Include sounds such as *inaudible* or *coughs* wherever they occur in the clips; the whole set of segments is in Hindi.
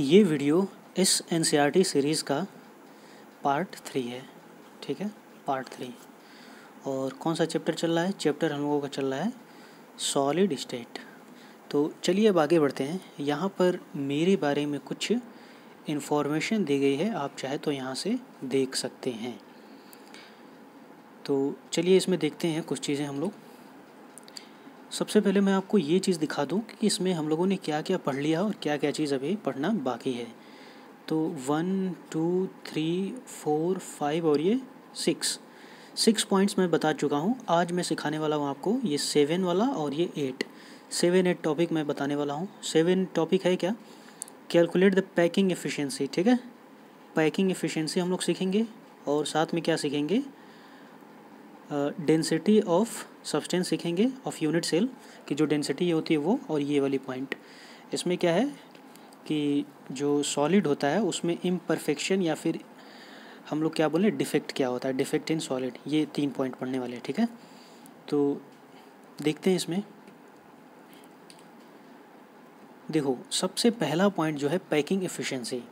ये वीडियो इस एन सीरीज़ e का पार्ट थ्री है ठीक है पार्ट थ्री और कौन सा चैप्टर चल रहा है चैप्टर हम लोगों का चल रहा है सॉलिड स्टेट तो चलिए अब आगे बढ़ते हैं यहाँ पर मेरे बारे में कुछ इन्फॉर्मेशन दी गई है आप चाहे तो यहाँ से देख सकते हैं तो चलिए इसमें देखते हैं कुछ चीज़ें हम लोग सबसे पहले मैं आपको ये चीज़ दिखा दूँ कि इसमें हम लोगों ने क्या क्या पढ़ लिया और क्या क्या चीज़ अभी पढ़ना बाकी है तो one two three four five और ये सिक्स सिक्स पॉइंट्स मैं बता चुका हूँ आज मैं सिखाने वाला हूँ आपको ये सेवन वाला और ये एट सेवन एट टॉपिक मैं बताने वाला हूँ सेवन टॉपिक है क्या कैलकुलेट द पैकिंग एफिशिएंसी ठीक है पैकिंग एफिशिएंसी हम लोग सीखेंगे और साथ में क्या सीखेंगे डेंसिटी ऑफ सब्सटेंस सीखेंगे ऑफ यूनिट सेल कि जो डेंसिटी ये होती है वो और ये वाली पॉइंट इसमें क्या है कि जो सॉलिड होता है उसमें इम्परफेक्शन या फिर हम लोग क्या बोले डिफेक्ट क्या होता है डिफेक्ट इन सॉलिड ये तीन पॉइंट पढ़ने वाले हैं ठीक है तो देखते हैं इसमें देखो सबसे पहला पॉइंट जो है पैकिंग एफिशिएंसी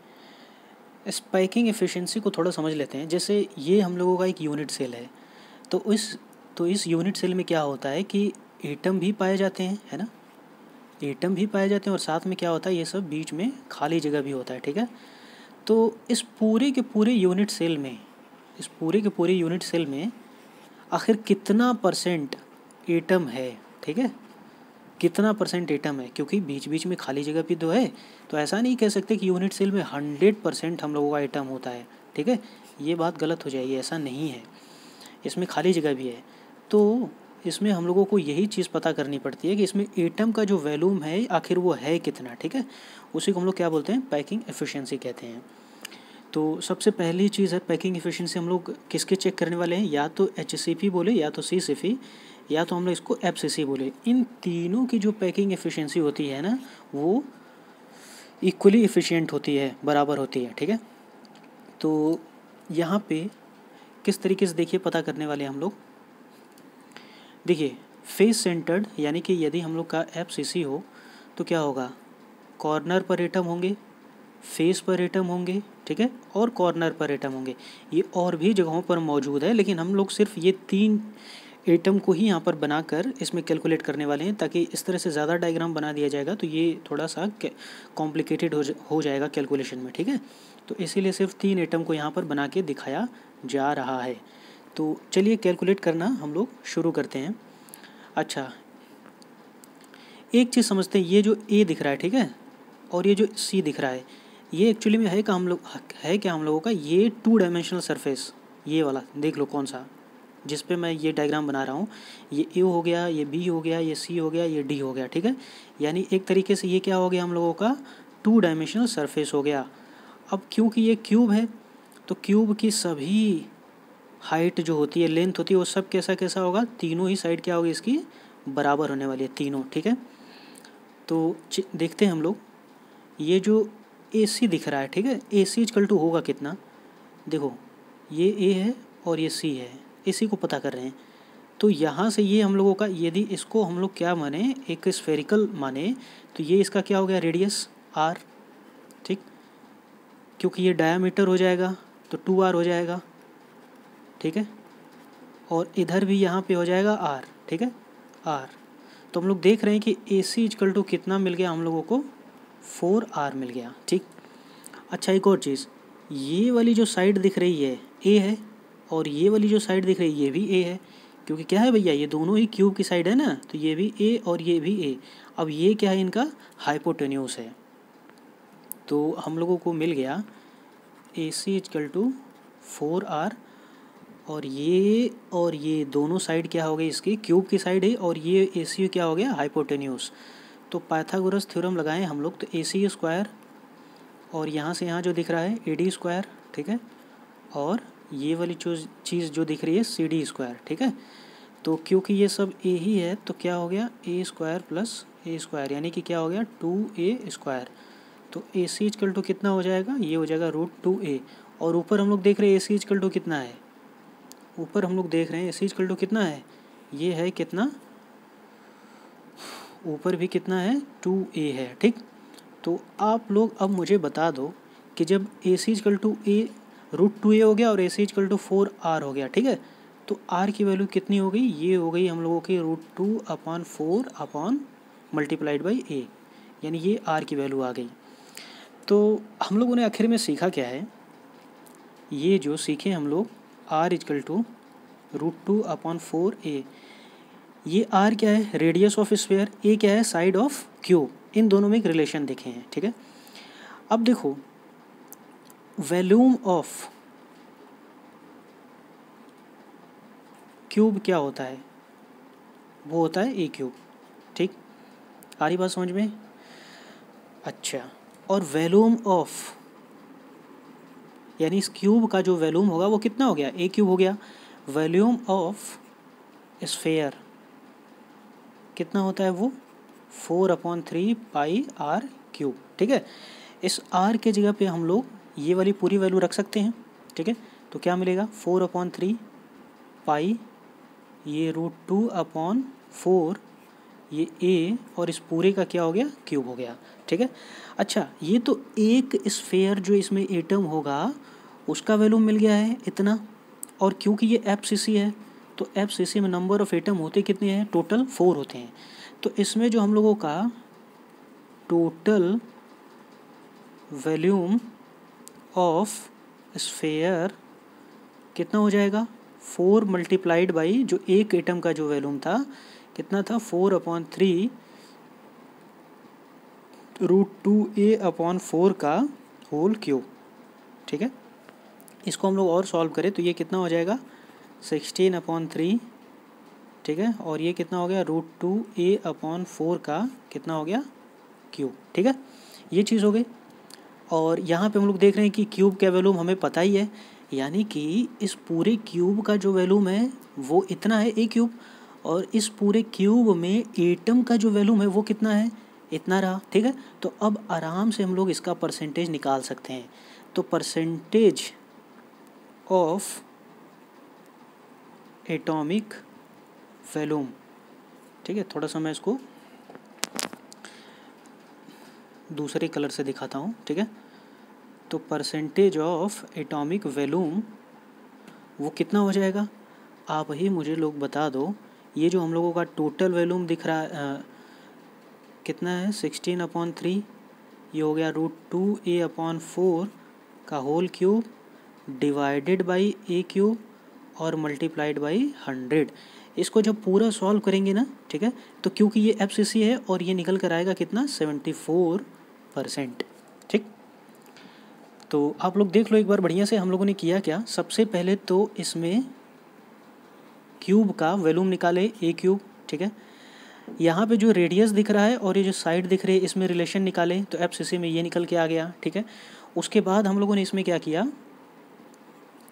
इस पैकिंग एफिशिएंसी को थोड़ा समझ लेते हैं जैसे ये हम लोगों का एक यूनिट सेल है तो इस तो इस यूनिट सेल में क्या होता है कि एटम भी पाए जाते हैं है ना एटम भी पाए जाते हैं और साथ में क्या होता है ये सब बीच में खाली जगह भी होता है ठीक है तो इस पूरे के पूरे यूनिट सेल में इस पूरे के पूरे यूनिट सेल में आखिर कितना परसेंट एटम है ठीक है कितना परसेंट एटम है क्योंकि बीच बीच में खाली जगह भी तो है तो ऐसा नहीं कह सकते कि यूनिट सेल में हंड्रेड परसेंट हम लोगों का एटम होता है ठीक है ये बात गलत हो जाएगी ऐसा नहीं है इसमें खाली जगह भी है तो इसमें हम लोगों को यही चीज़ पता करनी पड़ती है कि इसमें एटम का जो वैल्यूम है आखिर वो है कितना ठीक है उसी को हम लोग क्या बोलते हैं पैकिंग एफिशिएंसी कहते हैं तो सबसे पहली चीज़ है पैकिंग एफिशिएंसी हम लोग किसके चेक करने वाले हैं या तो एच बोले या तो सी या तो हम लोग इसको एफ बोले इन तीनों की जो पैकिंग एफिशिएंसी होती है ना वो इक्वली एफिशिएंट होती है बराबर होती है ठीक है तो यहाँ पे किस तरीके से देखिए पता करने वाले हम लोग देखिए फेस सेंटर्ड यानी कि यदि हम लोग का एफ सी हो तो क्या होगा कॉर्नर पर एटम होंगे फेस पर एटम होंगे ठीक है और कॉर्नर पर एटम होंगे ये और भी जगहों पर मौजूद है लेकिन हम लोग सिर्फ ये तीन एटम को ही यहाँ पर बनाकर इसमें कैलकुलेट करने वाले हैं ताकि इस तरह से ज़्यादा डायग्राम बना दिया जाएगा तो ये थोड़ा सा कॉम्प्लिकेटेड हो, जा, हो जाएगा कैलकुलेशन में ठीक है तो इसीलिए सिर्फ तीन एटम को यहाँ पर बना के दिखाया जा रहा है तो चलिए कैलकुलेट करना हम लोग शुरू करते हैं अच्छा एक चीज़ समझते हैं ये जो ए दिख रहा है ठीक है और ये जो सी दिख रहा है ये एक्चुअली में है क्या हम लोग है क्या हम लोगों का ये टू डायमेंशनल सरफेस ये वाला देख लो कौन सा जिस पे मैं ये डायग्राम बना रहा हूँ ये ए हो गया ये बी हो गया ये सी हो गया ये डी हो गया ठीक है यानी एक तरीके से ये क्या हो गया हम लोगों का टू डायमेंशनल सरफेस हो गया अब क्योंकि ये क्यूब है तो क्यूब की सभी हाइट जो होती है लेंथ होती है वो सब कैसा कैसा होगा तीनों ही साइड क्या होगी इसकी बराबर होने वाली है तीनों ठीक है तो देखते हैं हम लोग ये जो ए सी दिख रहा है ठीक है ए सी इजकल टू होगा कितना देखो ये ए है और ये सी है ए सी को पता कर रहे हैं तो यहाँ से ये हम लोगों का यदि इसको हम लोग क्या माने एक स्फेरिकल माने तो ये इसका क्या हो गया रेडियस आर ठीक क्योंकि ये डायामीटर हो जाएगा तो टू आर हो जाएगा ठीक है और इधर भी यहाँ पे हो जाएगा आर ठीक है आर तो हम लोग देख रहे हैं कि ए सी इजकल टू कितना मिल गया हम लोगों को फोर आर मिल गया ठीक अच्छा एक और चीज़ ये वाली जो साइड दिख रही है ए है और ये वाली जो साइड दिख रही है ये भी ए है क्योंकि क्या है भैया ये दोनों ही क्यूब की साइड है ना तो ये भी ए और ये भी ए अब ये क्या है इनका हाइपोटेन्यूस है तो हम लोगों को मिल गया A C equal to four R और ये और ये दोनों साइड क्या हो गई इसकी क्यूब की साइड है और ये ए सी क्या हो गया हाइपोटेन्यूस तो पाइथागोरस थ्योरम लगाएं हम लोग तो ए सी स्क्वायर और यहाँ से यहाँ जो दिख रहा है ए डी स्क्वायर ठीक है और ये वाली चीज़ जो दिख रही है सी डी स्क्वायर ठीक है तो क्योंकि ये सब ए ही है तो क्या हो गया A square plus A square यानी कि क्या हो गया टू ए स्क्वायर तो ए सी इजकल टू कितना हो जाएगा ये हो जाएगा रूट टू ए और ऊपर हम लोग देख रहे हैं ए सी इजकल टू कितना है ऊपर हम लोग देख रहे हैं ए सी इजकल टू कितना है ये है कितना ऊपर भी कितना है टू ए है ठीक तो आप लोग अब मुझे बता दो कि जब A C equal to A root two A हो गया और A C equal to four R हो गया ठीक है तो आर की वैल्यू कितनी हो गई ये हो गई हम लोगों की root two upon four upon multiplied by A यानी ये आर की वैल्यू आ गई तो हम लोगों ने आखिर में सीखा क्या है ये जो सीखे हम लोग R equal to root two upon four A ये आर क्या है रेडियस ऑफ स्क्वेयर ए क्या है साइड ऑफ क्यूब इन दोनों में एक रिलेशन देखे हैं ठीक है अब देखो वैल्यूम ऑफ क्यूब क्या होता है वो होता है ए क्यूब ठीक आ रही बात समझ में अच्छा और वैलूम ऑफ यानी इस क्यूब का जो वैल्यूम होगा वो कितना हो गया ए क्यूब हो गया वैल्यूम ऑफ स्फेयर कितना होता है वो four upon three pi R cube ठीक है इस आर के जगह पे हम लोग ये वाली पूरी वैल्यू रख सकते हैं ठीक है तो क्या मिलेगा फोर अपॉन थ्री पाई ये रूट टू अपॉन फोर ये ए और इस पूरे का क्या हो गया क्यूब हो गया ठीक है अच्छा ये तो एक स्फेयर जो इसमें एटम होगा उसका वैल्यू मिल गया है इतना और क्योंकि ये एफ सी सी है तो एफ सी सी में नंबर ऑफ एटम होते कितने हैं टोटल फोर होते हैं तो इसमें जो हम लोगों का टोटल वैल्यूम ऑफ स्फेयर कितना हो जाएगा फोर मल्टीप्लाइड बाई जो एक एटम का जो वैल्यूम था कितना था four upon three root two A upon four का होल क्यूब ठीक है इसको हम लोग और सॉल्व करें तो ये कितना हो जाएगा सिक्सटीन अपॉन थ्री ठीक है और ये कितना हो गया root two A upon four का कितना हो गया क्यूब ठीक है ये चीज़ हो गई और यहाँ पे हम लोग देख रहे हैं कि क्यूब का वैल्यूम हमें पता ही है यानी कि इस पूरे क्यूब का जो वैल्यूम है वो इतना है ए क्यूब और इस पूरे क्यूब में एटम का जो वैल्यूम है वो कितना है इतना रहा ठीक है तो अब आराम से हम लोग इसका परसेंटेज निकाल सकते हैं तो परसेंटेज ऑफ एटॉमिक वैल्यूम ठीक है थोड़ा सा मैं इसको दूसरे कलर से दिखाता हूँ ठीक है तो परसेंटेज ऑफ एटॉमिक वैल्यूम वो कितना हो जाएगा आप ही मुझे लोग बता दो ये जो हम लोगों का टोटल वॉल्यूम दिख रहा है आ, कितना है सिक्सटीन अपॉन थ्री ये हो गया root two A upon four का whole cube divided by A cube और मल्टीप्लाइड बाई हंड्रेड इसको जब पूरा सॉल्व करेंगे ना ठीक है तो क्योंकि ये एफ है और ये निकल कर आएगा कितना सेवेंटी फोर परसेंट ठीक तो आप लोग देख लो एक बार बढ़िया से हम लोगों ने किया क्या सबसे पहले तो इसमें क्यूब का वॉल्यूम निकाले ए क्यूब ठीक है यहाँ पे जो रेडियस दिख रहा है और ये जो साइड दिख रही है इसमें रिलेशन निकाले तो एफ सी में ये निकल के आ गया ठीक है उसके बाद हम लोगों ने इसमें क्या किया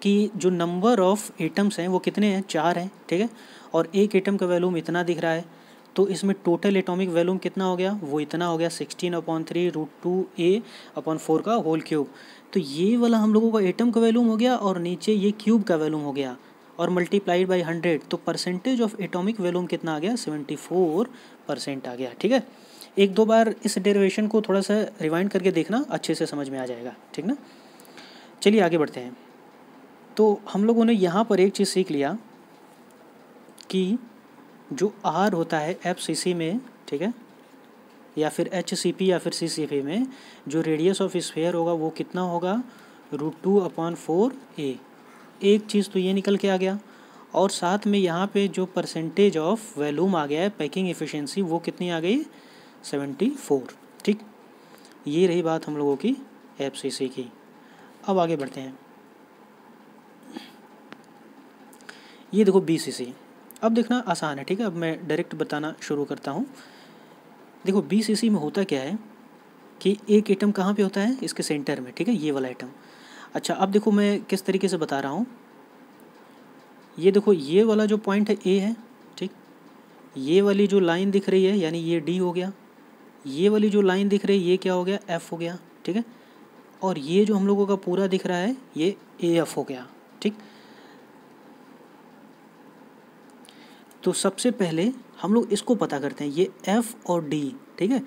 कि जो नंबर ऑफ एटम्स हैं वो कितने हैं चार हैं ठीक है और एक एटम का वैल्यूम इतना दिख रहा है तो इसमें टोटल एटॉमिक वैल्यूम कितना हो गया वो इतना हो गया sixteen upon three root two A upon four का होल क्यूब तो ये वाला हम लोगों का एटम का वैल्यूम हो गया और नीचे ये क्यूब का वैल्यूम हो गया और मल्टीप्लाइड बाई हंड्रेड तो परसेंटेज ऑफ एटॉमिक वॉल्यूम कितना आ गया सेवेंटी फोर परसेंट आ गया ठीक है एक दो बार इस डेरिवेशन को थोड़ा सा रिवाइंड करके देखना अच्छे से समझ में आ जाएगा ठीक ना चलिए आगे बढ़ते हैं तो हम लोगों ने यहाँ पर एक चीज़ सीख लिया कि जो आर होता है एफ सी सी में ठीक है या फिर एच सी पी या फिर सी सी पी में जो रेडियस ऑफ स्फेयर होगा वो कितना होगा root two upon four A एक चीज़ तो ये निकल के आ गया और साथ में यहाँ पे जो परसेंटेज ऑफ वैल्यूम आ गया है पैकिंग एफिशिएंसी वो कितनी आ गई सेवेंटी फोर ठीक ये रही बात हम लोगों की एफ की अब आगे बढ़ते हैं ये देखो बी सी सी अब देखना आसान है ठीक है अब मैं डायरेक्ट बताना शुरू करता हूँ देखो बी सी सी में होता क्या है कि एक आइटम कहाँ पे होता है इसके सेंटर में ठीक है ये वाला आइटम अच्छा अब देखो मैं किस तरीके से बता रहा हूँ ये देखो ये वाला जो पॉइंट है ए है ठीक ये वाली जो लाइन दिख रही है यानी ये डी हो गया ये वाली जो लाइन दिख रही है ये क्या हो गया एफ़ हो गया ठीक है और ये जो हम लोगों का पूरा दिख रहा है ये ए एफ हो गया ठीक तो सबसे पहले हम लोग इसको पता करते हैं ये एफ़ और डी ठीक है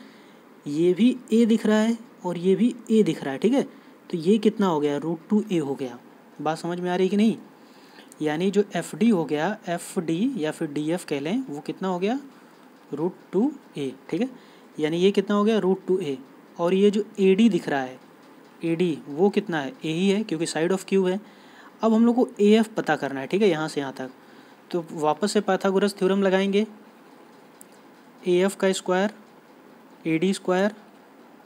ये भी ए दिख रहा है और ये भी ए दिख रहा है ठीक है तो ये कितना हो गया रूट टू ए हो गया बात समझ में आ रही है कि नहीं यानी जो एफ डी हो गया एफ डी या फिर डी एफ कह लें वो कितना हो गया रूट टू ए ठीक है यानी ये कितना हो गया रूट टू ए और ये जो ए डी दिख रहा है ए डी वो कितना है ए ही है क्योंकि साइड ऑफ क्यूब है अब हम लोग को ए एफ पता करना है ठीक है यहाँ से यहाँ तक तो वापस से पाथागोरस थ्योरम लगाएंगे ए एफ का square A D square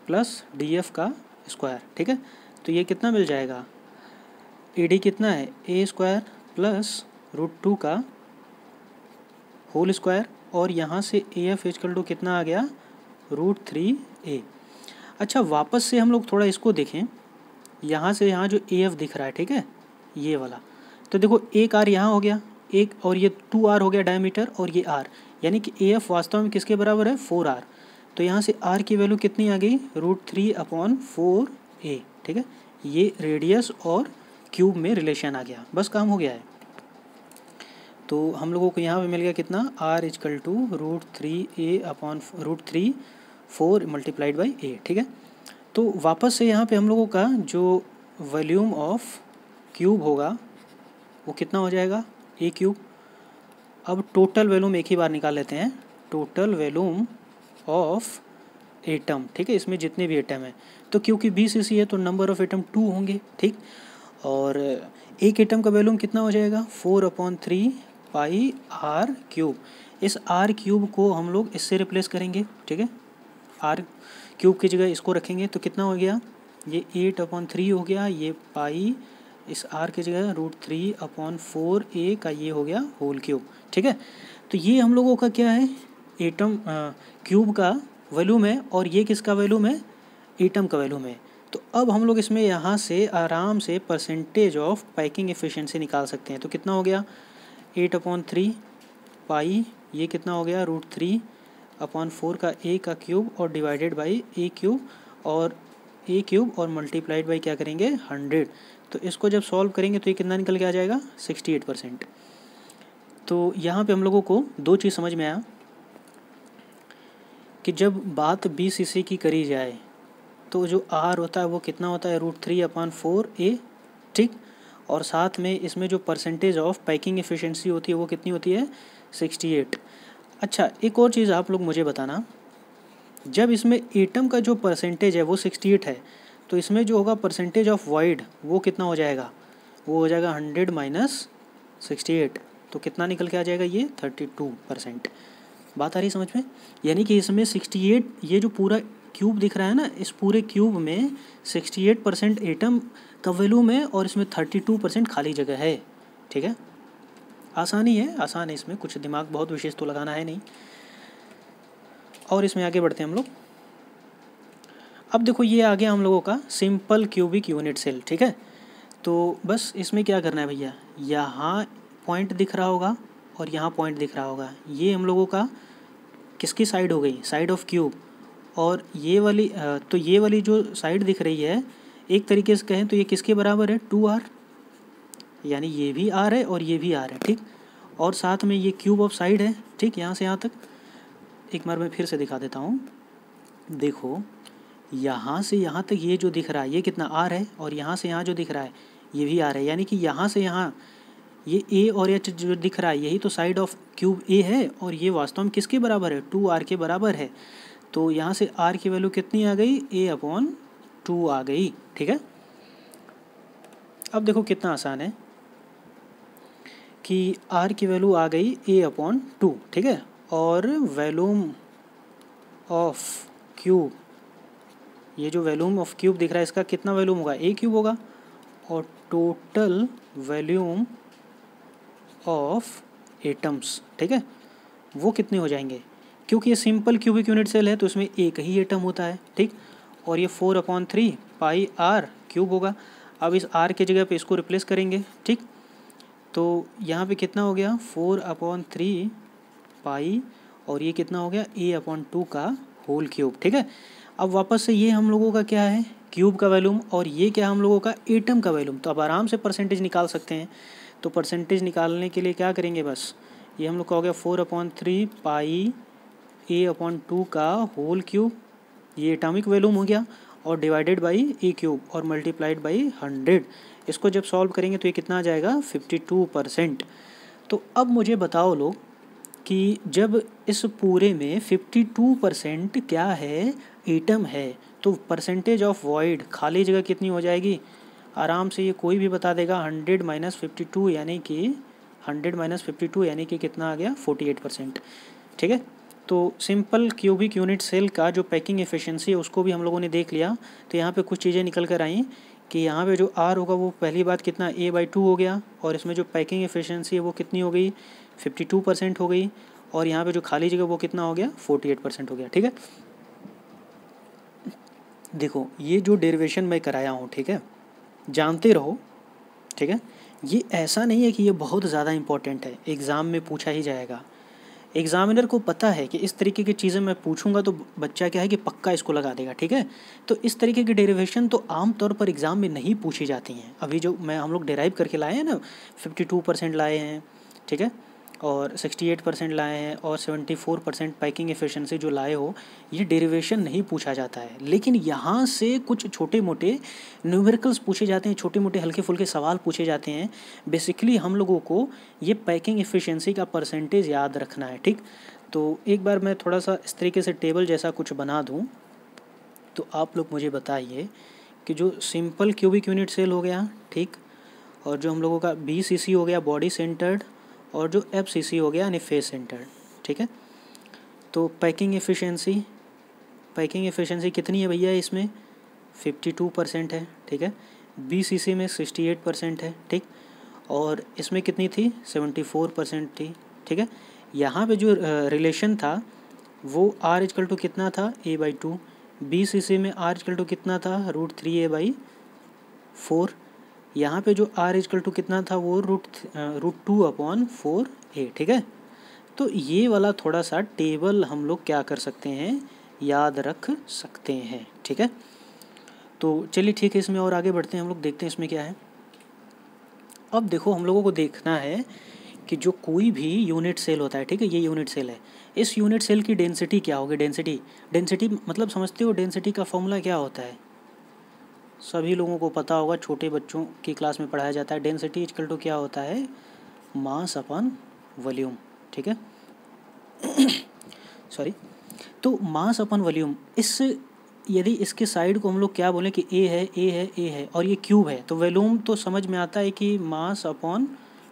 plus D F का स्क्वायर ठीक है तो ये कितना मिल जाएगा ए डी कितना है A square plus root two का होल स्क्वायर और यहाँ से ए एफ एजकल टू कितना आ गया रूट थ्री ए अच्छा वापस से हम लोग थोड़ा इसको देखें यहाँ से यहाँ जो ए एफ दिख रहा है ठीक है ये वाला तो देखो एक आर यहाँ हो गया एक और ये टू आर हो गया डायमीटर और ये आर यानी कि ए एफ वास्तव में किसके बराबर है फोर आर तो यहाँ से आर की वैल्यू कितनी आ गई root three upon four A ठीक है ये रेडियस और क्यूब में रिलेशन आ गया बस काम हो गया है तो हम लोगों को यहाँ पे मिल गया कितना R equal to root three A upon root three four multiplied by A ठीक है तो वापस से यहाँ पे हम लोगों का जो वॉल्यूम ऑफ क्यूब होगा वो कितना हो जाएगा ए क्यूब अब टोटल वैल्यूम एक ही बार निकाल लेते हैं टोटल वैल्यूम ऑफ एटम ठीक है इसमें जितने भी एटम हैं तो क्योंकि बी सी सी है तो नंबर ऑफ एटम टू होंगे ठीक और एक एटम का वैल्यूम कितना हो जाएगा four upon three pi R cube इस आर क्यूब को हम लोग इससे रिप्लेस करेंगे ठीक है आर क्यूब की जगह इसको रखेंगे तो कितना हो गया ये एट अपॉन थ्री हो गया ये पाई इस आर की जगह root three upon four A का ये हो गया होल क्यूब ठीक है तो ये हम लोगों का क्या है एटम क्यूब का वैल्यूम है और ये किसका वैल्यूम है एटम का वैल्यू में तो अब हम लोग इसमें यहाँ से आराम से परसेंटेज ऑफ पैकिंग एफिशिएंसी निकाल सकते हैं तो कितना हो गया एट अपॉन थ्री पाई ये कितना हो गया रूट थ्री अपॉन फोर का ए का क्यूब और डिवाइडेड बाई ए क्यूब और ए क्यूब और मल्टीप्लाइड बाई क्या करेंगे हंड्रेड तो इसको जब सॉल्व करेंगे तो ये कितना निकल के आ जाएगा सिक्सटी एट परसेंट तो यहाँ पर हम लोगों को दो चीज़ समझ में आया कि जब बात बी की करी जाए तो जो आर होता है वो कितना होता है root three upon four A ठीक और साथ में इसमें जो परसेंटेज ऑफ पैकिंग एफिशिएंसी होती है वो कितनी होती है सिक्सटी एट अच्छा एक और चीज़ आप लोग मुझे बताना जब इसमें एटम का जो परसेंटेज है वो सिक्सटी एट है तो इसमें जो होगा परसेंटेज ऑफ वाइड वो कितना हो जाएगा वो हो जाएगा हंड्रेड माइनस सिक्सटी एट तो कितना निकल के आ जाएगा ये थर्टी टू परसेंट बात आ रही समझ में यानी कि इसमें सिक्सटी एट ये जो पूरा क्यूब दिख रहा है ना इस पूरे क्यूब में 68 परसेंट एटम कवेलू में और इसमें 32 परसेंट खाली जगह है ठीक है आसानी है आसान है इसमें कुछ दिमाग बहुत विशेष तो लगाना है नहीं और इसमें आगे बढ़ते हैं हम लोग अब देखो ये आ गया हम लोगों का सिंपल क्यूबिक यूनिट सेल ठीक है तो बस इसमें क्या करना है भैया यहाँ पॉइंट दिख रहा होगा और यहाँ पॉइंट दिख रहा होगा ये हम लोगों का किसकी साइड हो गई साइड ऑफ क्यूब और ये वाली तो ये वाली जो साइड दिख रही है एक तरीके से कहें तो ये किसके बराबर है टू आर यानी ये भी आर है और ये भी आर है ठीक और साथ में ये क्यूब ऑफ साइड है ठीक यहाँ से यहाँ तक एक बार मैं फिर से दिखा देता हूँ देखो यहाँ से यहाँ तक ये जो दिख रहा है ये कितना आर है और यहाँ से यहाँ जो दिख रहा है ये भी आर है यानी कि यहाँ से यहाँ ये ए और एच जो दिख रहा है यही तो साइड ऑफ क्यूब ए है और ये वास्तव में किसके बराबर है टू आर के बराबर है तो यहाँ से आर की वैल्यू कितनी आ गई ए अपॉन टू आ गई ठीक है अब देखो कितना आसान है कि आर की वैल्यू आ गई ए अपॉन टू ठीक है और वैल्यूम ऑफ क्यूब ये जो वैल्यूम ऑफ क्यूब दिख रहा है इसका कितना वैल्यूम होगा ए क्यूब होगा और टोटल वैल्यूम ऑफ एटम्स ठीक है वो कितने हो जाएंगे क्योंकि ये सिंपल क्यूबिक यूनिट सेल है तो उसमें एक ही एटम होता है ठीक और ये four upon three pi R cube होगा अब इस आर की जगह पे इसको रिप्लेस करेंगे ठीक तो यहाँ पे कितना हो गया फोर अपॉन थ्री पाई और ये कितना हो गया ए अपॉन टू का होल क्यूब ठीक है अब वापस से ये हम लोगों का क्या है क्यूब का वैल्यूम और ये क्या हम लोगों का एटम का वैल्यूम तो अब आराम से परसेंटेज निकाल सकते हैं तो परसेंटेज निकालने के लिए क्या करेंगे बस ये हम लोग का हो गया four upon three pi A upon two का होल क्यूब ये एटॉमिक वैल्यूम हो गया और डिवाइडेड बाई ए क्यूब और मल्टीप्लाइड बाई हंड्रेड इसको जब सॉल्व करेंगे तो ये कितना आ जाएगा फिफ्टी टू परसेंट तो अब मुझे बताओ लोग कि जब इस पूरे में फिफ्टी टू परसेंट क्या है एटम है तो परसेंटेज ऑफ वॉइड खाली जगह कितनी हो जाएगी आराम से ये कोई भी बता देगा हंड्रेड माइनस फिफ्टी टू यानी कि हंड्रेड माइनस फिफ्टी टू यानी कि कितना आ गया फोर्टी एट परसेंट ठीक है तो सिंपल क्यूबिक यूनिट सेल का जो पैकिंग एफिशिएंसी है उसको भी हम लोगों ने देख लिया तो यहाँ पे कुछ चीज़ें निकल कर आई कि यहाँ पे जो आर होगा वो पहली बात कितना ए बाई टू हो गया और इसमें जो पैकिंग एफिशिएंसी है वो कितनी हो गई फिफ्टी टू परसेंट हो गई और यहाँ पे जो खाली जगह वो कितना हो गया फोर्टी एट परसेंट हो गया ठीक है देखो ये जो डेरिवेशन मैं कराया हूँ ठीक है जानते रहो ठीक है ये ऐसा नहीं है कि ये बहुत ज़्यादा इंपॉर्टेंट है एग्ज़ाम में पूछा ही जाएगा एग्ज़ामिनर को पता है कि इस तरीके की चीज़ें मैं पूछूंगा तो बच्चा क्या है कि पक्का इसको लगा देगा ठीक है तो इस तरीके की डेरिवेशन तो आमतौर पर एग्ज़ाम में नहीं पूछी जाती हैं अभी जो मैं हम लोग डेराइव करके लाए हैं ना फिफ्टी टू परसेंट लाए हैं ठीक है और 68 परसेंट लाए हैं और 74 परसेंट पैकिंग एफिशिएंसी जो लाए हो ये डेरिवेशन नहीं पूछा जाता है लेकिन यहाँ से कुछ छोटे मोटे न्यूमेरिकल्स पूछे जाते हैं छोटे मोटे हल्के फुल्के सवाल पूछे जाते हैं बेसिकली हम लोगों को ये पैकिंग एफिशिएंसी का परसेंटेज याद रखना है ठीक तो एक बार मैं थोड़ा सा इस तरीके से टेबल जैसा कुछ बना दूँ तो आप लोग मुझे बताइए कि जो सिंपल क्यूबिक यूनिट सेल हो गया ठीक और जो हम लोगों का बी हो गया बॉडी सेंटर्ड और जो एफ सी सी हो गया यानी फेस सेंटर ठीक है तो पैकिंग एफिशिएंसी पैकिंग एफिशिएंसी कितनी है भैया इसमें 52 परसेंट है ठीक है बी में 68 परसेंट है ठीक और इसमें कितनी थी 74 परसेंट थी ठीक है यहाँ पे जो रिलेशन था वो आर इजकल टू कितना था A by two B C C में आर इजकल टू कितना था root three A by four यहाँ पे जो आर इजकल टू कितना था वो root root two upon four A ठीक है तो ये वाला थोड़ा सा टेबल हम लोग क्या कर सकते हैं याद रख सकते हैं ठीक है तो चलिए ठीक है इसमें और आगे बढ़ते हैं हम लोग देखते हैं इसमें क्या है अब देखो हम लोगों को देखना है कि जो कोई भी यूनिट सेल होता है ठीक है ये यूनिट सेल है इस यूनिट सेल की डेंसिटी क्या होगी डेंसिटी डेंसिटी मतलब समझते हो डेंसिटी का फॉर्मूला क्या होता है सभी लोगों को पता होगा छोटे बच्चों की क्लास में पढ़ाया जाता है डेंसिटी इजकल टू क्या होता है मास अपॉन वॉल्यूम ठीक है *coughs* सॉरी तो मास अपॉन वॉल्यूम इस यदि इसके साइड को हम लोग क्या बोलें कि ए है ए है ए है और ये क्यूब है तो वॉल्यूम तो समझ में आता है कि मास अपॉन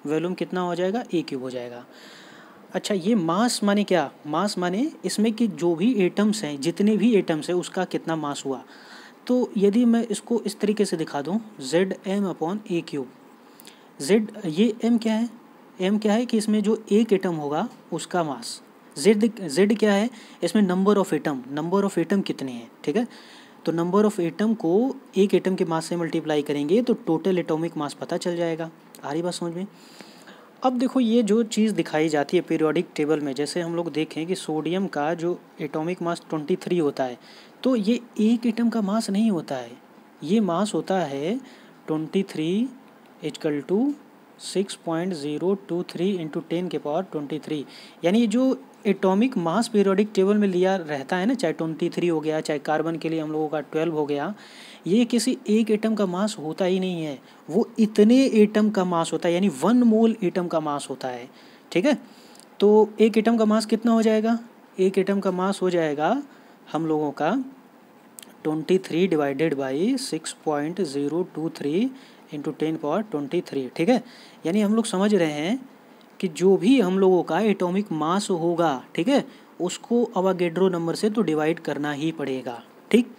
वॉल्यूम कितना हो जाएगा ए क्यूब हो जाएगा अच्छा ये मास माने क्या मास माने इसमें कि जो भी एटम्स हैं जितने भी एटम्स हैं उसका कितना मास हुआ तो यदि मैं इसको इस तरीके से दिखा दूँ Z M upon A cube Z ये एम क्या है एम क्या है कि इसमें जो एक एटम होगा उसका मास जेड जेड क्या है इसमें number of atom number of atom कितने हैं ठीक है तो नंबर ऑफ एटम को एक एटम के मास से मल्टीप्लाई करेंगे तो टोटल एटॉमिक मास पता चल जाएगा आ रही बात समझ में अब देखो ये जो चीज़ दिखाई जाती है पीरियोडिक टेबल में जैसे हम लोग देखें कि सोडियम का जो एटॉमिक मास 23 होता है तो ये एक एटम का मास नहीं होता है ये मास होता है twenty three is equal two six point zero two three into ten के पावर ट्वेंटी थ्री यानी जो एटॉमिक मास पीरियोडिक टेबल में लिया रहता है ना चाहे ट्वेंटी थ्री हो गया चाहे कार्बन के लिए हम लोगों का ट्वेल्व हो गया ये किसी एक एटम का मास होता ही नहीं है वो इतने एटम का मास होता है यानी वन मोल एटम का मास होता है ठीक है तो एक एटम का मास कितना हो जाएगा एक एटम का मास हो जाएगा हम लोगों का twenty three divided by six point zero two three into ten power twenty three ठीक है यानी हम लोग समझ रहे हैं कि जो भी हम लोगों का एटॉमिक मास होगा ठीक है उसको अवागेड्रो नंबर से तो डिवाइड करना ही पड़ेगा ठीक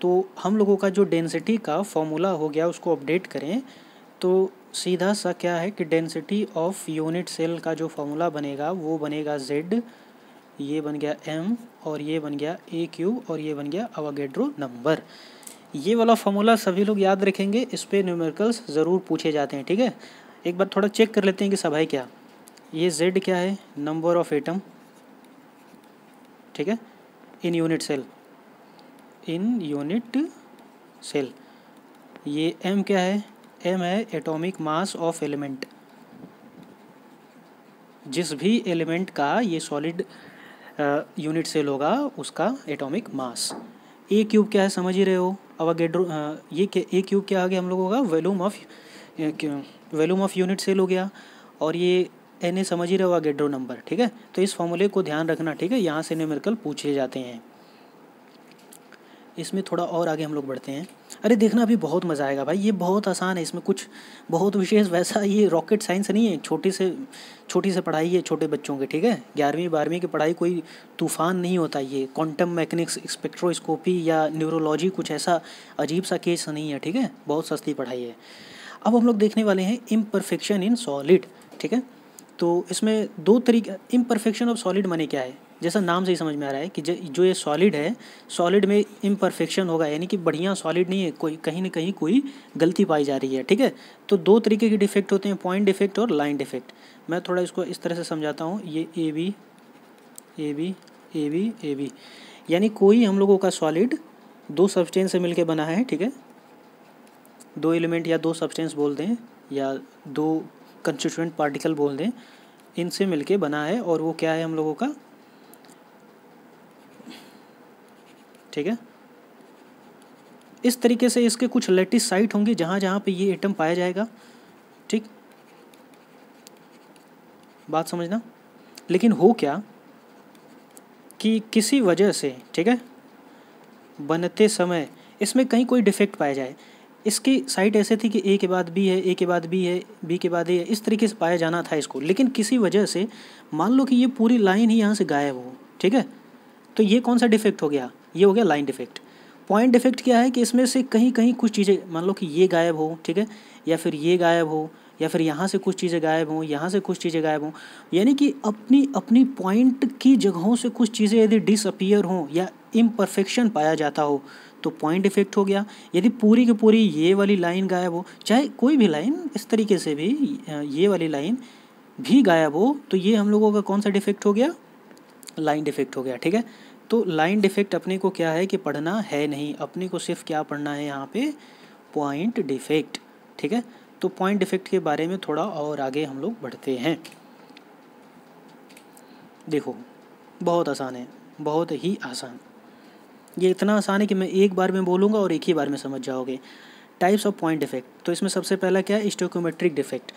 तो हम लोगों का जो डेंसिटी का फॉर्मूला हो गया उसको अपडेट करें तो सीधा सा क्या है कि डेंसिटी ऑफ यूनिट सेल का जो फॉर्मूला बनेगा वो बनेगा जेड ये बन गया एम और ये बन गया ए क्यू और ये बन गया अवागेड्रो नंबर ये वाला फॉर्मूला सभी लोग याद रखेंगे इस पर न्यूमेरिकल्स ज़रूर पूछे जाते हैं ठीक है एक बार थोड़ा चेक कर लेते हैं कि सब है क्या ये जेड क्या है नंबर ऑफ एटम ठीक है in unit cell in unit cell ये एम क्या है एम है एटॉमिक मास ऑफ एलिमेंट जिस भी एलिमेंट का ये सॉलिड यूनिट सेल होगा उसका एटॉमिक मास ए क्यूब क्या है समझ ही रहे हो अवागेड्रो ये ए क्यूब क्या आ गया हम लोगों का volume of volume of unit cell हो गया और ये एन ए समझ ही रहे हो अवागेड्रो नंबर ठीक है तो इस फॉर्मूले को ध्यान रखना ठीक है यहाँ से न्यूमेरिकल पूछे जाते हैं इसमें थोड़ा और आगे हम लोग बढ़ते हैं अरे देखना अभी बहुत मज़ा आएगा भाई ये बहुत आसान है इसमें कुछ बहुत विशेष वैसा ये रॉकेट साइंस नहीं है छोटी से छोटी से पढ़ाई है छोटे बच्चों के ठीक है ग्यारहवीं बारहवीं की पढ़ाई कोई तूफान नहीं होता ये क्वांटम मैकेनिक्स स्पेक्ट्रोस्कोपी या न्यूरोलॉजी कुछ ऐसा अजीब सा केस नहीं है ठीक है बहुत सस्ती पढ़ाई है अब हम लोग देखने वाले हैं इम्परफेक्शन इन सॉलिड ठीक है तो इसमें दो तरीके इम्परफेक्शन ऑफ सॉलिड मने क्या है जैसा नाम से ही समझ में आ रहा है कि जो ये सॉलिड है सॉलिड में इम्परफेक्शन होगा यानी कि बढ़िया सॉलिड नहीं है कोई कहीं ना कहीं कोई गलती पाई जा रही है ठीक है तो दो तरीके के डिफेक्ट होते हैं पॉइंट डिफेक्ट और लाइन डिफेक्ट मैं थोड़ा इसको इस तरह से समझाता हूँ ये A B A B A B A B यानी कोई हम लोगों का सॉलिड दो सब्सटेंस से मिल बना है ठीक है दो एलिमेंट या दो सब्सटेंस बोल दें या दो कंस्टिट्यूंट पार्टिकल बोल दें इनसे मिलके बना है और वो क्या है हम लोगों का ठीक है इस तरीके से इसके कुछ लेटिस साइट होंगे जहाँ जहाँ पे ये एटम पाया जाएगा ठीक बात समझना लेकिन हो क्या कि किसी वजह से ठीक है बनते समय इसमें कहीं कोई डिफेक्ट पाया जाए इसकी साइट ऐसे थी कि ए के बाद बी है ए के बाद बी है बी के बाद ए है इस तरीके से पाया जाना था इसको लेकिन किसी वजह से मान लो कि ये पूरी लाइन ही यहाँ से गायब हो ठीक है तो ये कौन सा डिफेक्ट हो गया ये हो गया लाइन डिफेक्ट पॉइंट डिफेक्ट क्या है कि इसमें से कहीं कहीं कुछ चीज़ें मान लो कि ये गायब हो ठीक है या फिर ये गायब हो या फिर यहाँ से कुछ चीज़ें गायब हों यहाँ से कुछ चीज़ें गायब हों यानी कि अपनी अपनी पॉइंट की जगहों से कुछ चीज़ें यदि डिसअपियर हों या इम्परफेक्शन पाया जाता हो तो पॉइंट इफेक्ट हो गया यदि पूरी की पूरी ये वाली लाइन गायब हो चाहे कोई भी लाइन इस तरीके से भी ये वाली लाइन भी गायब हो तो ये हम लोगों का कौन सा डिफेक्ट हो गया लाइन डिफेक्ट हो गया ठीक है तो लाइन डिफेक्ट अपने को क्या है कि पढ़ना है नहीं अपने को सिर्फ क्या पढ़ना है यहाँ पे पॉइंट डिफेक्ट ठीक है तो पॉइंट डिफेक्ट के बारे में थोड़ा और आगे हम लोग बढ़ते हैं देखो बहुत आसान है बहुत ही आसान ये इतना आसान है कि मैं एक बार में बोलूँगा और एक ही बार में समझ जाओगे टाइप्स ऑफ पॉइंट डिफेक्ट तो इसमें सबसे पहला क्या है स्टोकोमेट्रिक डिफेक्ट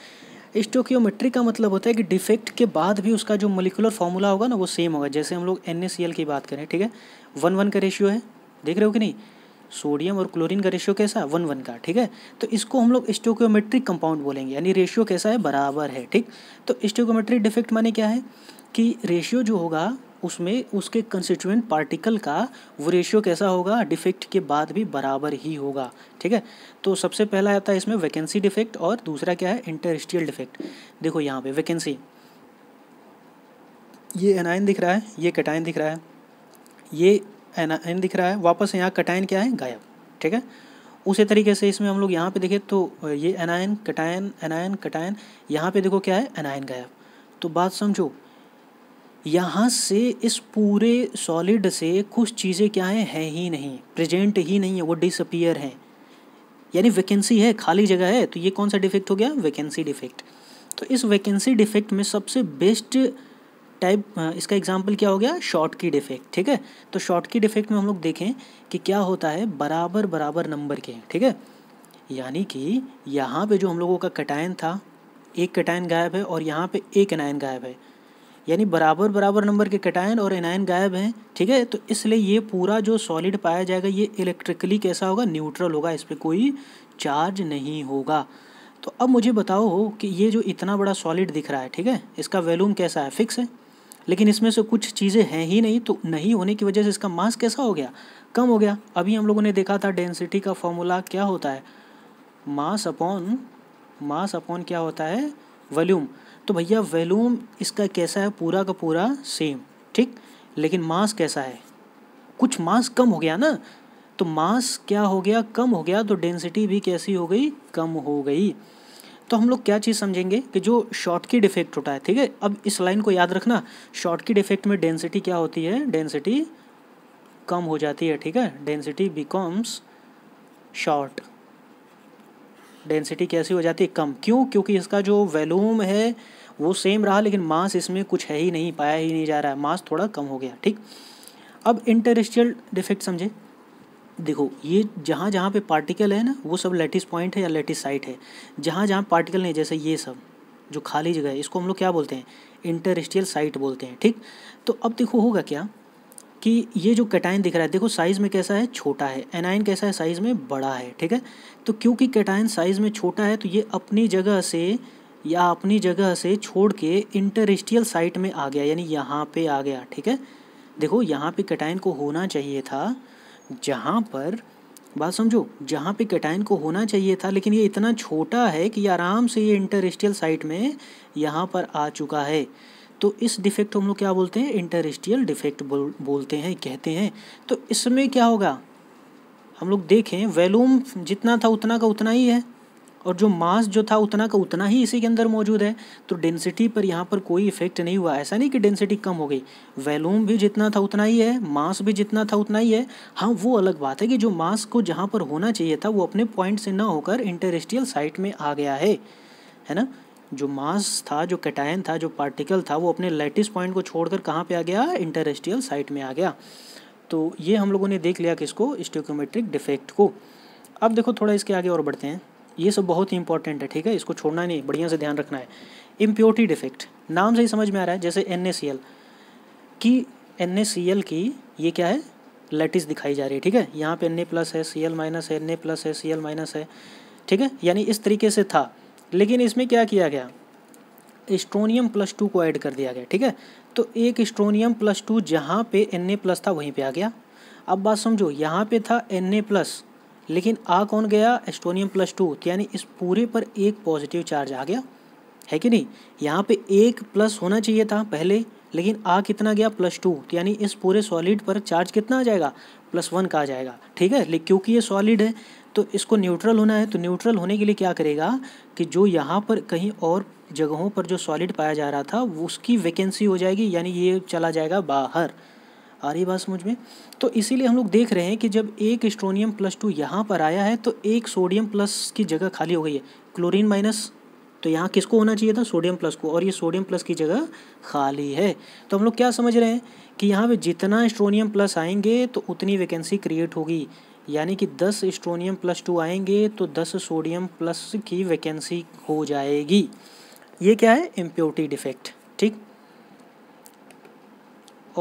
स्टोकियोमेट्री का मतलब होता है कि डिफेक्ट के बाद भी उसका जो मोलिकुलर फॉर्मूला होगा ना वो सेम होगा जैसे हम लोग एन की बात करें ठीक है वन वन का रेशियो है देख रहे हो कि नहीं सोडियम और क्लोरीन का रेशियो कैसा वन वन का ठीक है तो इसको हम लोग स्टोकियोमेट्रिक कंपाउंड बोलेंगे यानी रेशियो कैसा है बराबर है ठीक तो स्टोकोमेट्रिक डिफेक्ट माने क्या है कि रेशियो जो होगा उसमें उसके कंस्टिट्यूएंट पार्टिकल का वो रेशियो कैसा होगा डिफेक्ट के बाद भी बराबर ही होगा ठीक है तो सबसे पहला आता है इसमें वैकेंसी डिफेक्ट और दूसरा क्या है इंटरस्टियल डिफेक्ट देखो यहाँ पे वैकेंसी ये एनाइन दिख रहा है ये कटाइन दिख रहा है ये एनाइन दिख रहा है वापस यहाँ कटाइन क्या है गायब ठीक है उसी तरीके से इसमें हम लोग यहाँ पे देखें तो ये एनायन कटायन एनायन कटायन यहाँ पे देखो क्या है एनायन गायब तो बात समझो यहाँ से इस पूरे सॉलिड से कुछ चीज़ें क्या हैं है ही नहीं प्रेजेंट ही नहीं है वो डिसअपियर हैं यानी वैकेंसी है खाली जगह है तो ये कौन सा डिफेक्ट हो गया वैकेंसी डिफेक्ट तो इस वैकेंसी डिफेक्ट में सबसे बेस्ट टाइप इसका एग्जाम्पल क्या हो गया शॉर्ट की डिफेक्ट ठीक है तो शॉर्ट की डिफेक्ट में हम लोग देखें कि क्या होता है बराबर बराबर नंबर के ठीक है यानी कि यहाँ पे जो हम लोगों का कटायन था एक कटायन गायब है और यहाँ पे एक अनायन गायब है यानी बराबर बराबर नंबर के कटायन और एनायन गायब हैं ठीक है तो इसलिए ये पूरा जो सॉलिड पाया जाएगा ये इलेक्ट्रिकली कैसा होगा न्यूट्रल होगा इस पर कोई चार्ज नहीं होगा तो अब मुझे बताओ कि ये जो इतना बड़ा सॉलिड दिख रहा है ठीक है इसका वैल्यूम कैसा है फिक्स है लेकिन इसमें से कुछ चीज़ें हैं ही नहीं तो नहीं होने की वजह से इसका मास कैसा हो गया कम हो गया अभी हम लोगों ने देखा था डेंसिटी का फॉर्मूला क्या होता है मास अपॉन मास अपॉन क्या होता है वॉल्यूम तो भैया वैलूम इसका कैसा है पूरा का पूरा सेम ठीक लेकिन मास कैसा है कुछ मास कम हो गया ना तो मास क्या हो गया कम हो गया तो डेंसिटी भी कैसी हो गई कम हो गई तो हम लोग क्या चीज़ समझेंगे कि जो शॉर्ट की डिफेक्ट होता है ठीक है अब इस लाइन को याद रखना शॉर्ट की डिफेक्ट में डेंसिटी क्या होती है डेंसिटी कम हो जाती है ठीक है डेंसिटी बिकॉम्स शॉर्ट डेंसिटी कैसी हो जाती है कम क्यों क्योंकि इसका जो वैलूम है वो सेम रहा लेकिन मास इसमें कुछ है ही नहीं पाया ही नहीं जा रहा है मास थोड़ा कम हो गया ठीक अब इंटरस्टियल डिफेक्ट समझे देखो ये जहाँ जहाँ पे पार्टिकल है ना वो सब लेटिस पॉइंट है या लेटिस साइट है जहाँ जहाँ पार्टिकल नहीं जैसे ये सब जो खाली जगह है इसको हम लोग क्या बोलते हैं इंटरस्टियल साइट बोलते हैं ठीक तो अब देखो होगा क्या कि ये जो कैटाइन दिख रहा है देखो साइज़ में कैसा है छोटा है एनाइन कैसा है साइज़ में बड़ा है ठीक है तो क्योंकि कैटाइन साइज़ में छोटा है तो ये अपनी जगह से या अपनी जगह से छोड़ के इंटरस्टियल साइट में आ गया यानी यहाँ पे आ गया ठीक है देखो यहाँ पे कटाइन को होना चाहिए था जहाँ पर बात समझो जहाँ पे कटाइन को होना चाहिए था लेकिन ये इतना छोटा है कि आराम से ये इंटरस्टियल साइट में यहाँ पर आ चुका है तो इस डिफेक्ट हम लोग क्या बोलते हैं इंटरस्टियल डिफेक्ट बोल बोलते हैं कहते हैं तो इसमें क्या होगा हम लोग देखें वैलूम जितना था उतना का उतना ही है और जो मास जो था उतना का उतना ही इसी के अंदर मौजूद है तो डेंसिटी पर यहाँ पर कोई इफेक्ट नहीं हुआ ऐसा नहीं कि डेंसिटी कम हो गई वैलूम भी जितना था उतना ही है मास भी जितना था उतना ही है हाँ वो अलग बात है कि जो मास को जहाँ पर होना चाहिए था वो अपने पॉइंट से ना होकर इंटरस्टियल साइट में आ गया है है ना जो मास था जो कैटायन था जो पार्टिकल था वो अपने लेटेस्ट पॉइंट को छोड़कर कहाँ पर आ गया इंटरस्टियल साइट में आ गया तो ये हम लोगों ने देख लिया किसको स्टोक्योमेट्रिक डिफेक्ट को अब देखो थोड़ा इसके आगे और बढ़ते हैं ये सब बहुत ही इंपॉर्टेंट है ठीक है इसको छोड़ना नहीं बढ़िया से ध्यान रखना है इम्प्योरिटी डिफेक्ट नाम से ही समझ में आ रहा है जैसे एन की एन की ये क्या है लेटिस दिखाई जा रही है ठीक है यहाँ पे एन प्लस है सी एल माइनस है एन प्लस है सी एल माइनस है ठीक है यानी इस तरीके से था लेकिन इसमें क्या किया गया एस्ट्रोनियम प्लस टू को ऐड कर दिया गया ठीक है तो एक स्ट्रोनियम प्लस टू जहाँ पे एन प्लस था वहीं पे आ गया अब बात समझो यहाँ पे था एन प्लस लेकिन आ कौन गया एस्टोनियम प्लस टू यानी इस पूरे पर एक पॉजिटिव चार्ज आ गया है कि नहीं यहाँ पे एक प्लस होना चाहिए था पहले लेकिन आ कितना गया प्लस टू यानी इस पूरे सॉलिड पर चार्ज कितना आ जाएगा प्लस वन का आ जाएगा ठीक है लेकिन क्योंकि ये सॉलिड है तो इसको न्यूट्रल होना है तो न्यूट्रल होने के लिए क्या करेगा कि जो यहाँ पर कहीं और जगहों पर जो सॉलिड पाया जा रहा था उसकी वैकेंसी हो जाएगी यानी ये चला जाएगा बाहर आ रही बात समझ में तो इसीलिए हम लोग देख रहे हैं कि जब एक स्ट्रोनियम प्लस टू यहाँ पर आया है तो एक सोडियम प्लस की जगह खाली हो गई है क्लोरीन माइनस तो यहाँ किसको होना चाहिए था सोडियम प्लस को और ये सोडियम प्लस की जगह खाली है तो हम लोग क्या समझ रहे हैं कि यहाँ पे जितना स्ट्रोनियम प्लस आएंगे तो उतनी वैकेंसी क्रिएट होगी यानी कि दस स्ट्रोनियम प्लस टू आएंगे तो दस सोडियम प्लस की वैकेंसी हो जाएगी ये क्या है इम्प्योरिटी डिफेक्ट ठीक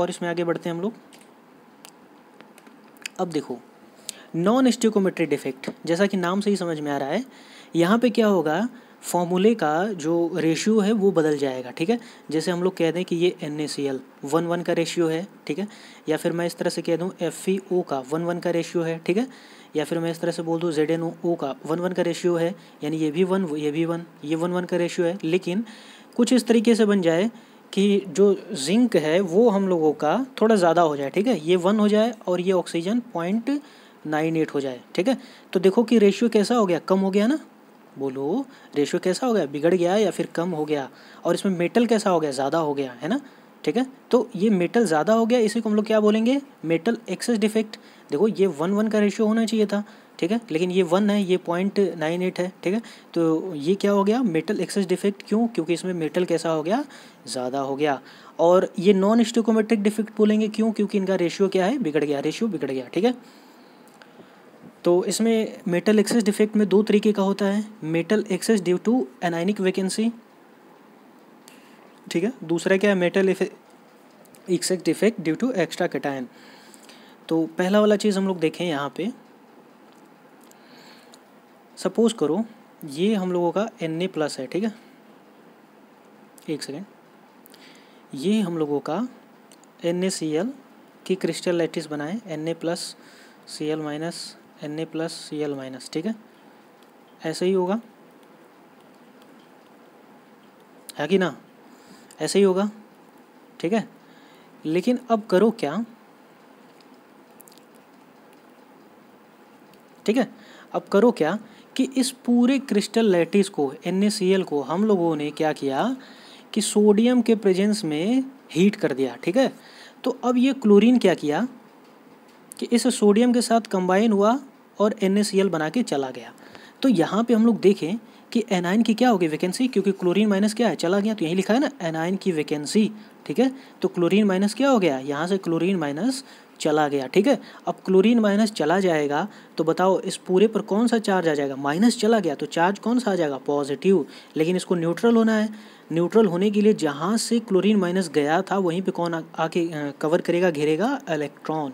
और इसमें आगे बढ़ते हैं हम लोग अब देखो नॉन स्टिकोमेट्री डिफेक्ट जैसा कि नाम से ही समझ में आ रहा है यहाँ पे क्या होगा फॉर्मूले का जो रेशियो है वो बदल जाएगा ठीक है जैसे हम लोग कह दें कि ये N A C L one one का रेशियो है ठीक है या फिर मैं इस तरह से कह दूँ एफ ई ओ का वन वन का रेशियो है ठीक है या फिर मैं इस तरह से बोल दूँ जेड एन ओ ओ का वन वन का रेशियो है यानी ये भी वन ये भी वन ये वन वन का रेशियो है लेकिन कुछ इस तरीके से बन जाए कि जो जिंक है वो हम लोगों का थोड़ा ज़्यादा हो जाए ठीक है ये वन हो जाए और ये ऑक्सीजन पॉइंट नाइन एट हो जाए ठीक है तो देखो कि रेशियो कैसा हो गया कम हो गया ना बोलो रेशियो कैसा हो गया बिगड़ गया या फिर कम हो गया और इसमें मेटल कैसा हो गया ज़्यादा हो गया है ना ठीक है तो ये मेटल ज़्यादा हो गया इसी को हम लोग क्या बोलेंगे मेटल एक्सेस डिफेक्ट देखो ये वन वन का रेशियो होना चाहिए था ठीक है लेकिन ये वन है ये पॉइंट नाइन एट है ठीक है तो ये क्या हो गया मेटल एक्सेस डिफेक्ट क्यों क्योंकि इसमें मेटल कैसा हो गया ज़्यादा हो गया और ये नॉन स्टोकोमेट्रिक डिफेक्ट बोलेंगे क्यों क्योंकि इनका रेशियो क्या है बिगड़ गया रेशियो बिगड़ गया ठीक है तो इसमें मेटल एक्सेस डिफेक्ट में दो तरीके का होता है metal excess due to anionic vacancy ठीक है दूसरा क्या है metal excess defect due to extra cation तो पहला वाला चीज़ हम लोग देखें यहाँ पे सपोज़ करो ये हम लोगों का एन ए प्लस है ठीक है एक सेकेंड ये हम लोगों का एन ए सी एल की क्रिस्टल लैटिस बनाए N A plus C L minus N A plus C L minus ठीक है ऐसे ही होगा है कि ना ऐसे ही होगा ठीक है लेकिन अब करो क्या ठीक है अब करो क्या कि इस पूरे क्रिस्टल लैटिस को एन को हम लोगों ने क्या किया कि सोडियम के प्रेजेंस में हीट कर दिया ठीक है तो अब ये क्लोरीन क्या किया कि इस सोडियम के साथ कंबाइन हुआ और एन बना के चला गया तो यहाँ पे हम लोग देखें कि एनाइन की क्या होगी वैकेंसी क्योंकि क्लोरीन माइनस क्या है चला गया तो यही लिखा है ना एनाइन की वैकेंसी ठीक है तो क्लोरीन माइनस क्या हो गया यहाँ से क्लोरीन माइनस चला गया ठीक है अब क्लोरीन माइनस चला जाएगा तो बताओ इस पूरे पर कौन सा चार्ज आ जाएगा माइनस चला गया तो चार्ज कौन सा आ जाएगा पॉजिटिव लेकिन इसको न्यूट्रल होना है न्यूट्रल होने के लिए जहाँ से क्लोरीन माइनस गया था वहीं पे कौन आके कवर करेगा घेरेगा इलेक्ट्रॉन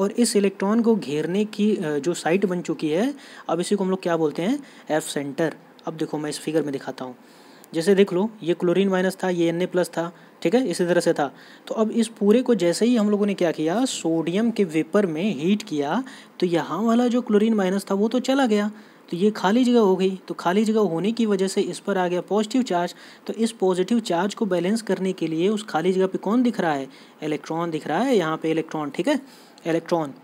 और इस इलेक्ट्रॉन को घेरने की जो साइट बन चुकी है अब इसी को हम लोग क्या बोलते हैं एफ सेंटर अब देखो मैं इस फिगर में दिखाता हूँ जैसे देख लो ये क्लोरीन माइनस था ये एन प्लस था ठीक है इसी तरह से था तो अब इस पूरे को जैसे ही हम लोगों ने क्या किया सोडियम के वेपर में हीट किया तो यहाँ वाला जो क्लोरीन माइनस था वो तो चला गया तो ये खाली जगह हो गई तो खाली जगह होने की वजह से इस पर आ गया पॉजिटिव चार्ज तो इस पॉजिटिव चार्ज को बैलेंस करने के लिए उस खाली जगह पे कौन दिख रहा है इलेक्ट्रॉन दिख रहा है यहाँ पे इलेक्ट्रॉन ठीक है इलेक्ट्रॉन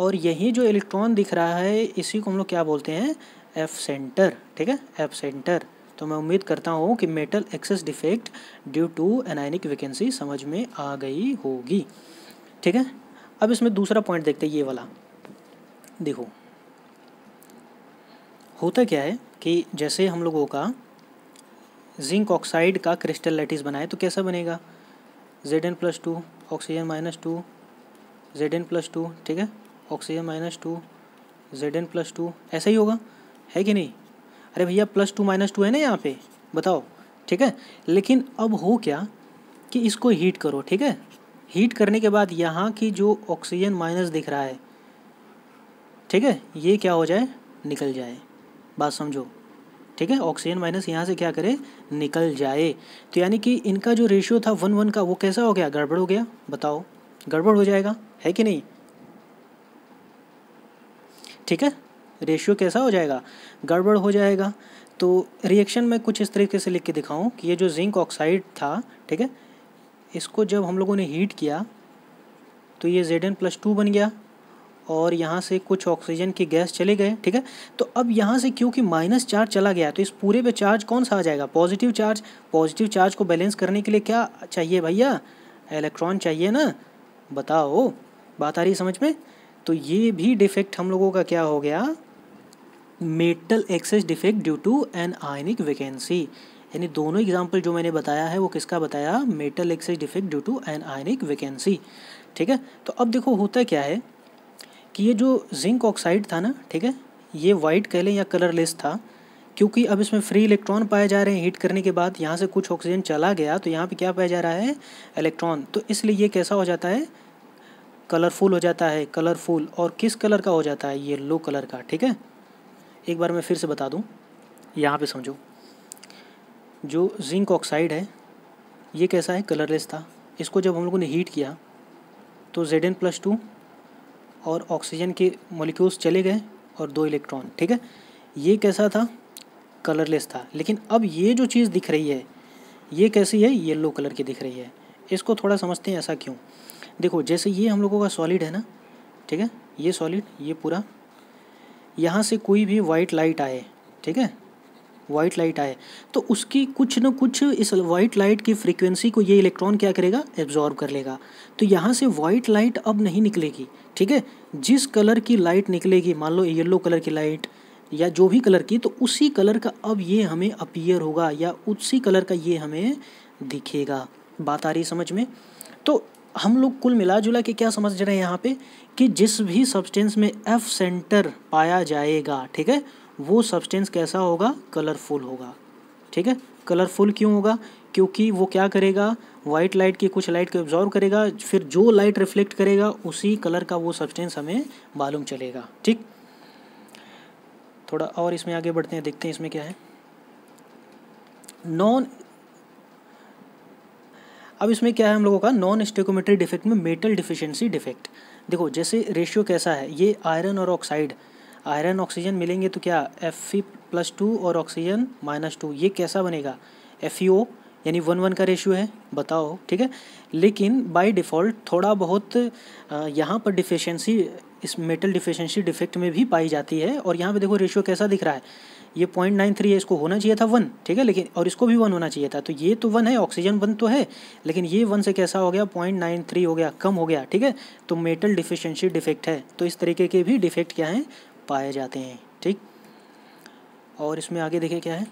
और यही जो इलेक्ट्रॉन दिख रहा है इसी को हम लोग क्या बोलते हैं एफ सेंटर ठीक है एफ सेंटर तो मैं उम्मीद करता हूँ कि metal excess defect due to anionic vacancy समझ में आ गई होगी ठीक है अब इसमें दूसरा पॉइंट देखते हैं ये वाला देखो होता क्या है कि जैसे हम लोगों का जिंक ऑक्साइड का क्रिस्टल लेटिस बनाए तो कैसा बनेगा Z N plus two oxygen minus two Z N plus two ठीक है oxygen minus two Z N plus two ऐसा ही होगा है कि नहीं अरे भैया प्लस टू माइनस टू है ना यहाँ पे बताओ ठीक है लेकिन अब हो क्या कि इसको हीट करो ठीक है हीट करने के बाद यहाँ की जो ऑक्सीजन माइनस दिख रहा है ठीक है ये क्या हो जाए निकल जाए बात समझो ठीक है ऑक्सीजन माइनस यहाँ से क्या करे निकल जाए तो यानी कि इनका जो रेशियो था वन वन का वो कैसा हो गया गड़बड़ हो गया बताओ गड़बड़ हो जाएगा है कि नहीं ठीक है रेशियो कैसा हो जाएगा गड़बड़ हो जाएगा तो रिएक्शन में कुछ इस तरीके से लिख के दिखाऊँ कि ये जो जिंक ऑक्साइड था ठीक है इसको जब हम लोगों ने हीट किया तो ये जेड एन प्लस टू बन गया और यहाँ से कुछ ऑक्सीजन की गैस चले गए ठीक है तो अब यहाँ से क्योंकि माइनस चार्ज चला गया तो इस पूरे पे चार्ज कौन सा आ जाएगा पॉजिटिव चार्ज पॉजिटिव चार्ज को बैलेंस करने के लिए क्या चाहिए भैया इलेक्ट्रॉन चाहिए ना बताओ बात आ रही समझ में तो ये भी डिफेक्ट हम लोगों का क्या हो गया metal excess defect due to anionic vacancy यानी दोनों एग्जाम्पल जो मैंने बताया है वो किसका बताया metal excess defect due to anionic vacancy ठीक है तो अब देखो होता क्या है कि ये जो जिंक ऑक्साइड था ना ठीक है ये वाइट कह लें या कलरलेस था क्योंकि अब इसमें फ्री इलेक्ट्रॉन पाए जा रहे हैं हीट करने के बाद यहाँ से कुछ ऑक्सीजन चला गया तो यहाँ पे क्या पाया जा रहा है इलेक्ट्रॉन तो इसलिए ये कैसा हो जाता है कलरफुल हो जाता है कलरफुल और किस कलर का हो जाता है येलो कलर का ठीक है एक बार मैं फिर से बता दूं यहाँ पे समझो जो जिंक ऑक्साइड है ये कैसा है कलरलेस था इसको जब हम लोगों ने हीट किया तो जेड एन प्लस टू और ऑक्सीजन के मोलिक्यूल्स चले गए और दो इलेक्ट्रॉन ठीक है ये कैसा था कलरलेस था लेकिन अब ये जो चीज़ दिख रही है ये कैसी है येलो कलर की दिख रही है इसको थोड़ा समझते हैं ऐसा क्यों देखो जैसे ये हम लोगों का सॉलिड है ना ठीक है ये सॉलिड ये पूरा यहाँ से कोई भी वाइट लाइट आए ठीक है वाइट लाइट आए तो उसकी कुछ ना कुछ इस वाइट लाइट की फ्रीक्वेंसी को ये इलेक्ट्रॉन क्या करेगा एब्जॉर्ब कर लेगा तो यहाँ से वाइट लाइट अब नहीं निकलेगी ठीक है जिस कलर की लाइट निकलेगी मान लो येलो कलर की लाइट या जो भी कलर की तो उसी कलर का अब ये हमें अपीयर होगा या उसी कलर का ये हमें दिखेगा बात आ रही समझ में तो हम लोग कुल मिला जुला के क्या समझ रहे हैं यहाँ पे कि जिस भी सब्सटेंस में एफ सेंटर पाया जाएगा ठीक है वो सब्सटेंस कैसा होगा कलरफुल होगा ठीक है कलरफुल क्यों होगा क्योंकि वो क्या करेगा वाइट लाइट की कुछ लाइट को एब्जॉर्व करेगा फिर जो लाइट रिफ्लेक्ट करेगा उसी कलर का वो सब्सटेंस हमें मालूम चलेगा ठीक थोड़ा और इसमें आगे बढ़ते हैं देखते हैं इसमें क्या है नॉन अब इसमें क्या है हम लोगों का नॉन स्टेकोमेट्री डिफेक्ट में मेटल डिफिशियंसी डिफेक्ट देखो जैसे रेशियो कैसा है ये आयरन और ऑक्साइड आयरन ऑक्सीजन मिलेंगे तो क्या एफ ई प्लस टू और ऑक्सीजन माइनस टू ये कैसा बनेगा एफ ई ओ यानी वन वन का रेशियो है बताओ ठीक है लेकिन बाय डिफ़ॉल्ट थोड़ा बहुत यहाँ पर डिफिशेंसी इस मेटल डिफिशेंसी डिफेक्ट में भी पाई जाती है और यहाँ पे देखो रेशियो कैसा दिख रहा है ये पॉइंट नाइन थ्री है इसको होना चाहिए था वन ठीक है लेकिन और इसको भी वन होना चाहिए था तो ये तो वन है ऑक्सीजन वन तो है लेकिन ये वन से कैसा हो गया पॉइंट नाइन थ्री हो गया कम हो गया ठीक है तो मेटल डिफिशेंसी डिफेक्ट है तो इस तरीके के भी डिफेक्ट क्या हैं पाए जाते हैं ठीक और इसमें आगे देखें क्या है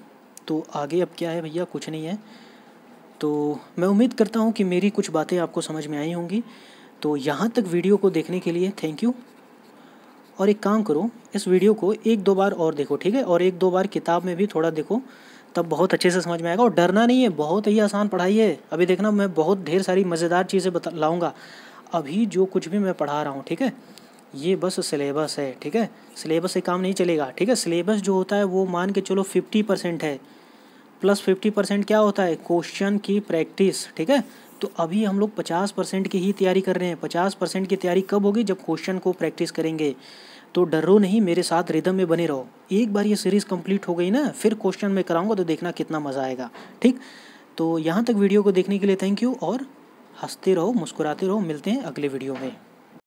तो आगे अब क्या है भैया कुछ नहीं है तो मैं उम्मीद करता हूँ कि मेरी कुछ बातें आपको समझ में आई होंगी तो यहाँ तक वीडियो को देखने के लिए थैंक यू और एक काम करो इस वीडियो को एक दो बार और देखो ठीक है और एक दो बार किताब में भी थोड़ा देखो तब बहुत अच्छे से समझ में आएगा और डरना नहीं है बहुत ही आसान पढ़ाई है अभी देखना मैं बहुत ढेर सारी मज़ेदार चीज़ें बता लाऊँगा अभी जो कुछ भी मैं पढ़ा रहा हूँ ठीक है ये बस सिलेबस है ठीक है सिलेबस से काम नहीं चलेगा ठीक है सिलेबस जो होता है वो मान के चलो फिफ्टी परसेंट है प्लस फिफ्टी परसेंट क्या होता है क्वेश्चन की प्रैक्टिस ठीक है तो अभी हम लोग पचास परसेंट की ही तैयारी कर रहे हैं पचास परसेंट की तैयारी कब होगी जब क्वेश्चन को प्रैक्टिस करेंगे तो डरो नहीं मेरे साथ रिदम में बने रहो एक बार ये सीरीज़ कंप्लीट हो गई ना फिर क्वेश्चन में कराऊंगा तो देखना कितना मज़ा आएगा ठीक तो यहाँ तक वीडियो को देखने के लिए थैंक यू और हंसते रहो मुस्कुराते रहो मिलते हैं अगले वीडियो में